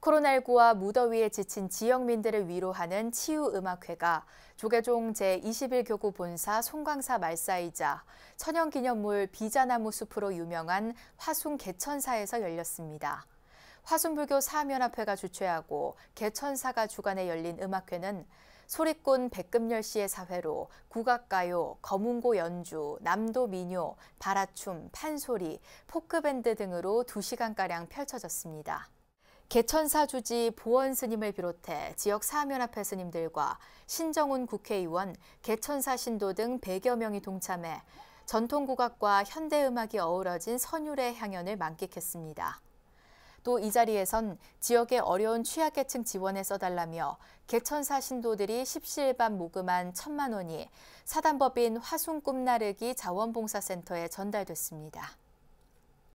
코로나19와 무더위에 지친 지역민들을 위로하는 치유음악회가 조계종 제21교구 본사 송광사 말사이자 천연기념물 비자나무 숲으로 유명한 화순 개천사에서 열렸습니다. 화순불교 사면합회가 주최하고 개천사가 주관해 열린 음악회는 소리꾼 백금열 씨의 사회로 국악가요, 거문고 연주, 남도 민요, 바라춤, 판소리, 포크밴드 등으로 2시간가량 펼쳐졌습니다. 개천사 주지 보원 스님을 비롯해 지역 사면앞회 스님들과 신정훈 국회의원, 개천사 신도 등 100여 명이 동참해 전통국악과 현대음악이 어우러진 선율의 향연을 만끽했습니다. 또 이 자리에선 지역의 어려운 취약계층 지원에 써달라며 개천사 신도들이 십시일반 모금한 천만 원이 사단법인 화순 꿈나르기 자원봉사센터에 전달됐습니다.